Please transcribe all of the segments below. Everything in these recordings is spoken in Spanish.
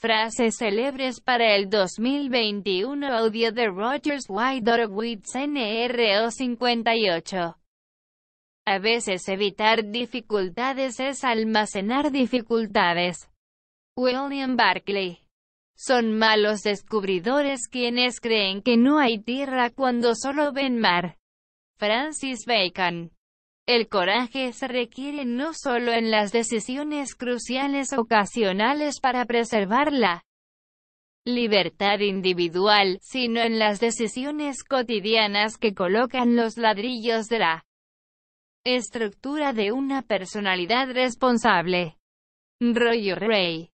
Frases célebres para el 2021 Audio de Rogers White NRO 58 A veces evitar dificultades es almacenar dificultades. William Barclay son malos descubridores quienes creen que no hay tierra cuando solo ven mar. Francis Bacon el coraje se requiere no solo en las decisiones cruciales ocasionales para preservar la libertad individual, sino en las decisiones cotidianas que colocan los ladrillos de la estructura de una personalidad responsable. Roy Rey.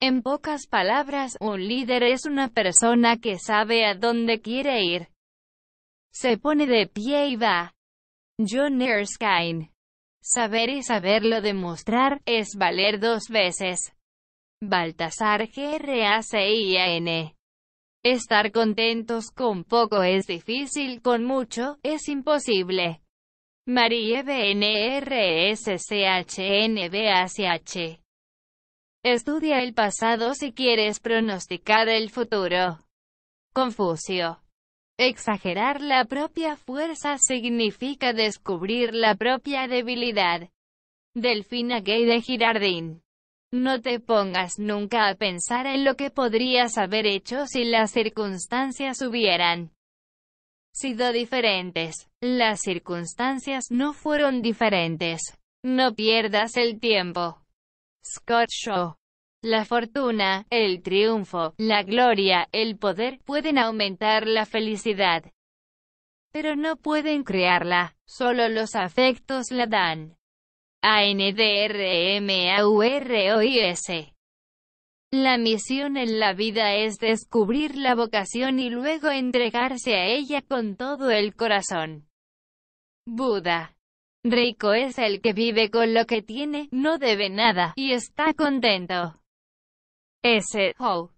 En pocas palabras, un líder es una persona que sabe a dónde quiere ir. Se pone de pie y va. John Erskine. Saber y saberlo demostrar, es valer dos veces. Baltasar N. Estar contentos con poco es difícil, con mucho, es imposible. Marie H. Estudia el pasado si quieres pronosticar el futuro. Confucio. Exagerar la propia fuerza significa descubrir la propia debilidad. Delfina Gay de Girardín. No te pongas nunca a pensar en lo que podrías haber hecho si las circunstancias hubieran sido diferentes. Las circunstancias no fueron diferentes. No pierdas el tiempo. Scott Shaw. La fortuna, el triunfo, la gloria, el poder, pueden aumentar la felicidad, pero no pueden crearla, solo los afectos la dan. S La misión en la vida es descubrir la vocación y luego entregarse a ella con todo el corazón. Buda. Rico es el que vive con lo que tiene, no debe nada, y está contento. S. Hall.